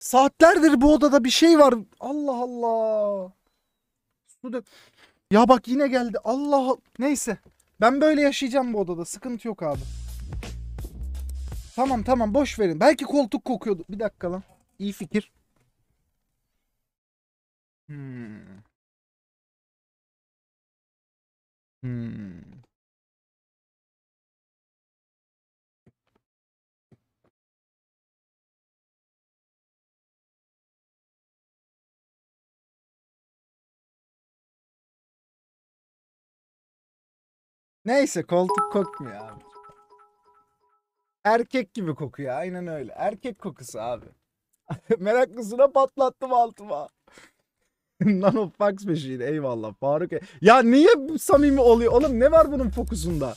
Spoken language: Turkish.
Saatlerdir bu odada bir şey var. Allah Allah. Su dök. Ya bak yine geldi. Allah neyse. Ben böyle yaşayacağım bu odada. Sıkıntı yok abi. Tamam tamam boş verin. Belki koltuk kokuyordu. Bir dakika lan. İyi fikir. Hmm. Hmm. Neyse koltuk kokmuyor abi. Erkek gibi kokuyor aynen öyle. Erkek kokusu abi. Meraklısına patlattım altıma. Nanofax peşiydi eyvallah Faruk. E- ya niye samimi oluyor oğlum ne var bunun fokusunda?